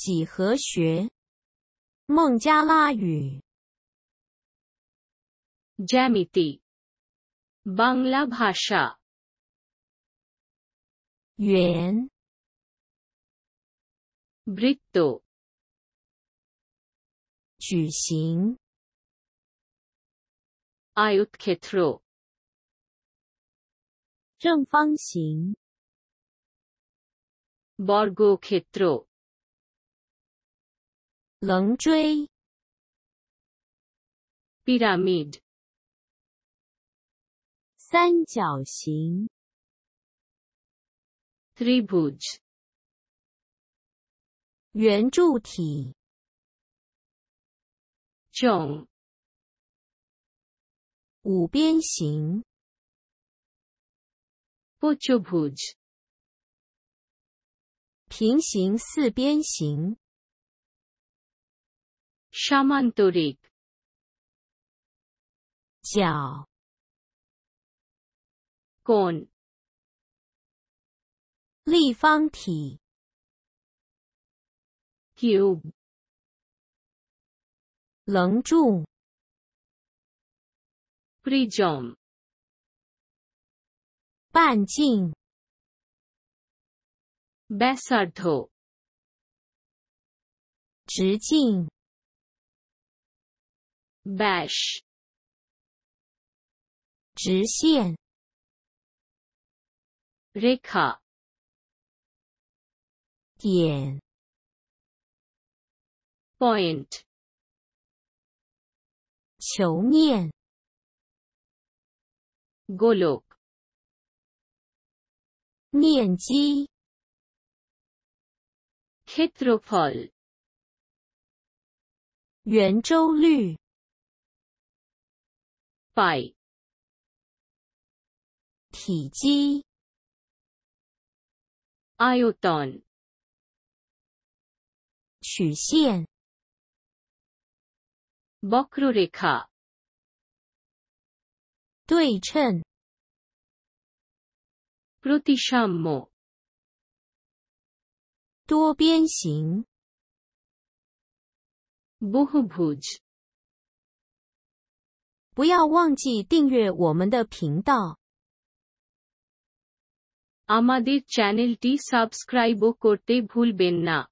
几何学，孟加拉语，Jamiti，Bangla Bhasha，圆，Brito，t 矩形，Auktiketro，正方形，Borgoiketro。棱锥、pyramid、三角形、t r a b e u g e 圆柱体、jung、五边形、p trapeuge、平行四边形。Shamanturik 长方体。长。立方体。Cube。棱柱。Prizm。半径。b a s a r t h o 直径。bash，直线，rika，点，point，球面，golok，面积，ketrupal，圆周率。by 体积 i o d o n 曲线，bokrurika，对称，brutishamo，多边形，buhubuj。不要忘记订阅我们的频道。আমাদের চ্যানেলটি সাবস্ক্রাইব করতে ভুলবেন না。